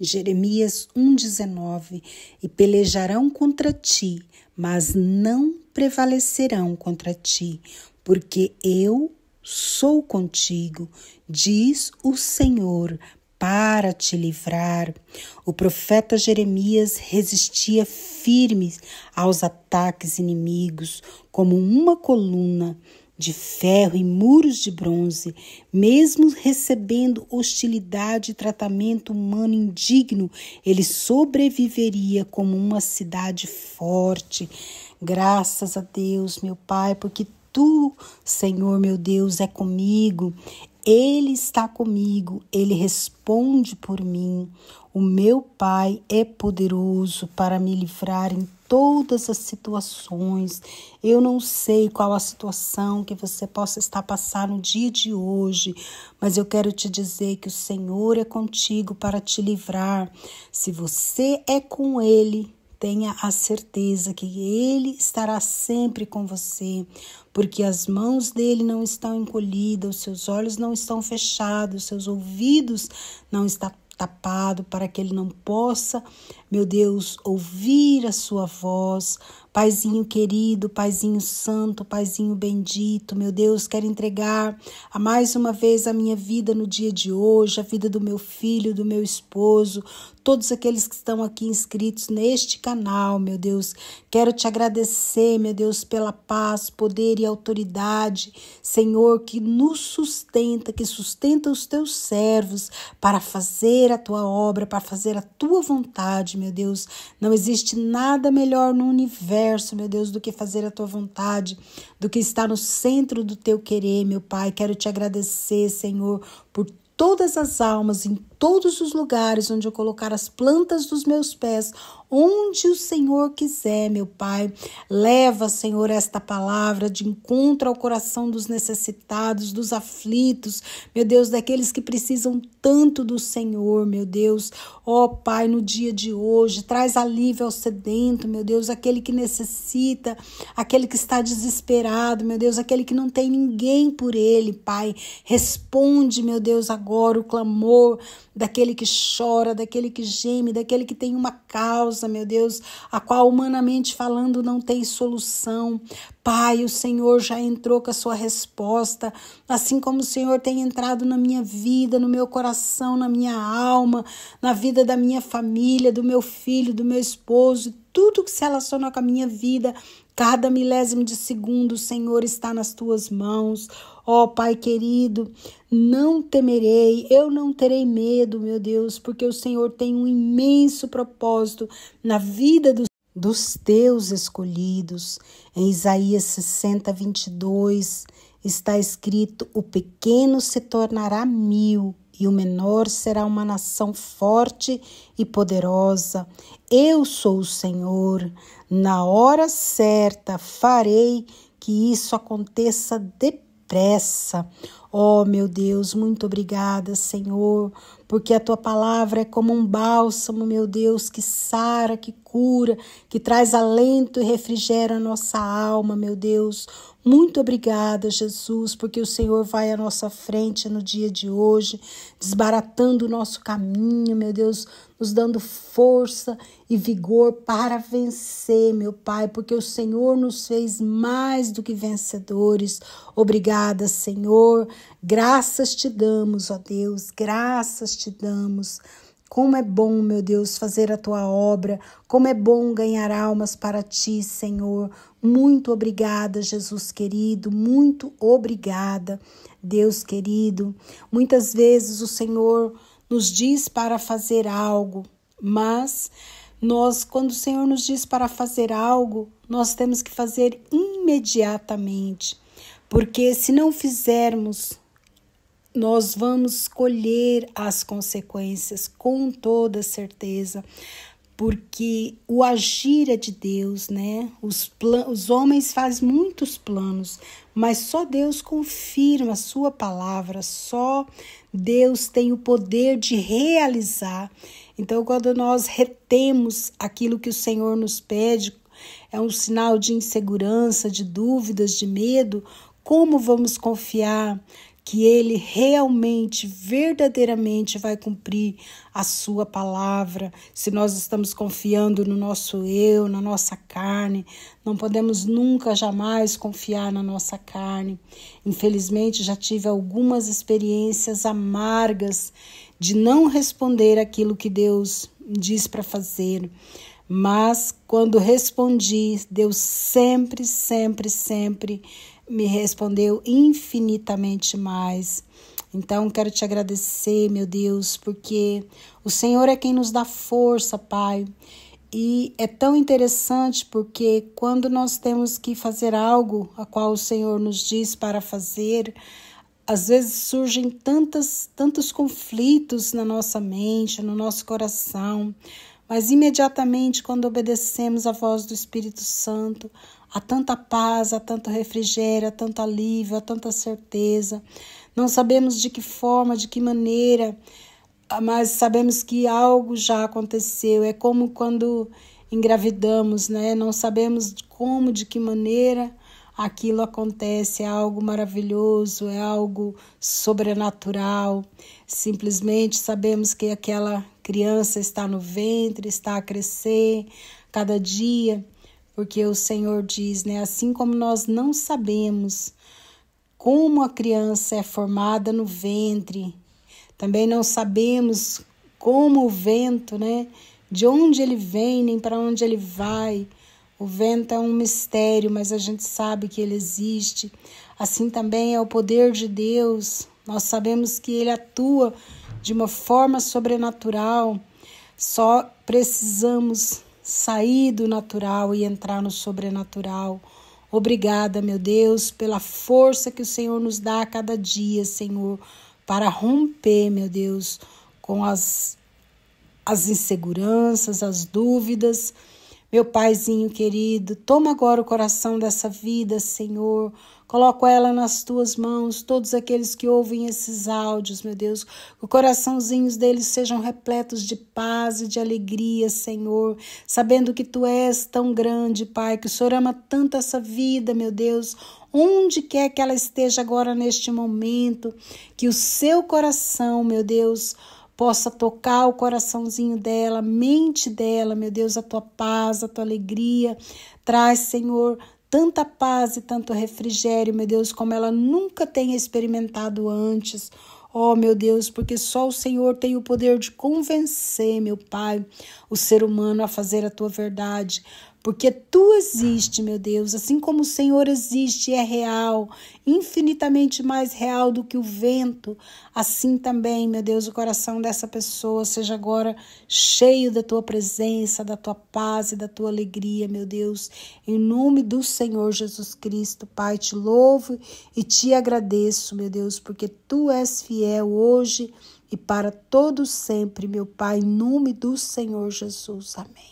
Jeremias 1,19 E pelejarão contra ti, mas não prevalecerão contra ti, porque eu sou contigo, diz o Senhor, para te livrar. O profeta Jeremias resistia firme aos ataques inimigos, como uma coluna de ferro e muros de bronze, mesmo recebendo hostilidade e tratamento humano indigno, ele sobreviveria como uma cidade forte. Graças a Deus, meu Pai, porque tu, Senhor meu Deus, é comigo. Ele está comigo, ele responde por mim. O meu Pai é poderoso para me livrar em todas as situações. Eu não sei qual a situação que você possa estar passando no dia de hoje, mas eu quero te dizer que o Senhor é contigo para te livrar. Se você é com Ele, tenha a certeza que Ele estará sempre com você, porque as mãos dele não estão encolhidas, os seus olhos não estão fechados, os seus ouvidos não estão tapado para que ele não possa meu Deus, ouvir a sua voz. Paizinho querido, Paizinho santo, Paizinho bendito, meu Deus, quero entregar a mais uma vez a minha vida no dia de hoje, a vida do meu filho, do meu esposo, todos aqueles que estão aqui inscritos neste canal, meu Deus. Quero te agradecer, meu Deus, pela paz, poder e autoridade, Senhor, que nos sustenta, que sustenta os teus servos para fazer a tua obra, para fazer a tua vontade, meu Deus. Não existe nada melhor no universo, meu Deus, do que fazer a tua vontade, do que estar no centro do teu querer, meu Pai. Quero te agradecer, Senhor, por todas as almas em todos os lugares onde eu colocar as plantas dos meus pés, onde o Senhor quiser, meu Pai. Leva, Senhor, esta palavra de encontro ao coração dos necessitados, dos aflitos, meu Deus, daqueles que precisam tanto do Senhor, meu Deus. Ó oh, Pai, no dia de hoje, traz alívio ao sedento, meu Deus, aquele que necessita, aquele que está desesperado, meu Deus, aquele que não tem ninguém por ele, Pai. Responde, meu Deus, agora o clamor daquele que chora, daquele que geme, daquele que tem uma causa, meu Deus, a qual humanamente falando não tem solução. Pai, o Senhor já entrou com a sua resposta, assim como o Senhor tem entrado na minha vida, no meu coração, na minha alma, na vida da minha família, do meu filho, do meu esposo, tudo que se relaciona com a minha vida, Cada milésimo de segundo, o Senhor está nas tuas mãos. Ó oh, Pai querido, não temerei, eu não terei medo, meu Deus, porque o Senhor tem um imenso propósito na vida dos dos teus escolhidos. Em Isaías 60, 22, está escrito: O pequeno se tornará mil, e o menor será uma nação forte e poderosa. Eu sou o Senhor, na hora certa farei que isso aconteça depressa. Oh, meu Deus, muito obrigada, Senhor, porque a tua palavra é como um bálsamo, meu Deus, que sara, que cura, que traz alento e refrigera a nossa alma, meu Deus. Muito obrigada, Jesus, porque o Senhor vai à nossa frente no dia de hoje, desbaratando o nosso caminho, meu Deus, nos dando força e vigor para vencer, meu Pai, porque o Senhor nos fez mais do que vencedores. Obrigada, Senhor. Graças te damos, ó Deus, graças te damos. Como é bom, meu Deus, fazer a tua obra, como é bom ganhar almas para ti, Senhor. Muito obrigada, Jesus querido, muito obrigada, Deus querido. Muitas vezes o Senhor nos diz para fazer algo, mas nós, quando o Senhor nos diz para fazer algo, nós temos que fazer imediatamente, porque se não fizermos, nós vamos colher as consequências com toda certeza, porque o agir é de Deus, né? Os, os homens fazem muitos planos, mas só Deus confirma a sua palavra, só Deus tem o poder de realizar. Então, quando nós retemos aquilo que o Senhor nos pede, é um sinal de insegurança, de dúvidas, de medo, como vamos confiar que ele realmente, verdadeiramente vai cumprir a sua palavra. Se nós estamos confiando no nosso eu, na nossa carne, não podemos nunca, jamais confiar na nossa carne. Infelizmente, já tive algumas experiências amargas de não responder aquilo que Deus diz para fazer. Mas quando respondi, Deus sempre, sempre, sempre me respondeu infinitamente mais. Então, quero te agradecer, meu Deus, porque o Senhor é quem nos dá força, Pai. E é tão interessante porque quando nós temos que fazer algo a qual o Senhor nos diz para fazer, às vezes surgem tantas, tantos conflitos na nossa mente, no nosso coração, mas imediatamente, quando obedecemos à voz do Espírito Santo, há tanta paz, há tanto refrigério, há tanto alívio, há tanta certeza. Não sabemos de que forma, de que maneira, mas sabemos que algo já aconteceu. É como quando engravidamos, né? Não sabemos como, de que maneira aquilo acontece, é algo maravilhoso, é algo sobrenatural. Simplesmente sabemos que aquela criança está no ventre, está a crescer cada dia, porque o Senhor diz, né? Assim como nós não sabemos como a criança é formada no ventre, também não sabemos como o vento, né? De onde ele vem, nem para onde ele vai. O vento é um mistério, mas a gente sabe que ele existe. Assim também é o poder de Deus. Nós sabemos que ele atua de uma forma sobrenatural. Só precisamos sair do natural e entrar no sobrenatural. Obrigada, meu Deus, pela força que o Senhor nos dá a cada dia, Senhor, para romper, meu Deus, com as, as inseguranças, as dúvidas meu Paizinho querido, toma agora o coração dessa vida, Senhor. Coloco ela nas tuas mãos, todos aqueles que ouvem esses áudios, meu Deus. Que os coraçãozinhos deles sejam repletos de paz e de alegria, Senhor. Sabendo que tu és tão grande, Pai, que o Senhor ama tanto essa vida, meu Deus. Onde quer que ela esteja agora neste momento, que o seu coração, meu Deus, possa tocar o coraçãozinho dela, mente dela, meu Deus, a tua paz, a tua alegria. Traz, Senhor, tanta paz e tanto refrigério, meu Deus, como ela nunca tenha experimentado antes. Oh, meu Deus, porque só o Senhor tem o poder de convencer, meu Pai, o ser humano a fazer a tua verdade porque tu existe, meu Deus, assim como o Senhor existe e é real, infinitamente mais real do que o vento, assim também, meu Deus, o coração dessa pessoa seja agora cheio da tua presença, da tua paz e da tua alegria, meu Deus, em nome do Senhor Jesus Cristo, Pai, te louvo e te agradeço, meu Deus, porque tu és fiel hoje e para todo sempre, meu Pai, em nome do Senhor Jesus. Amém.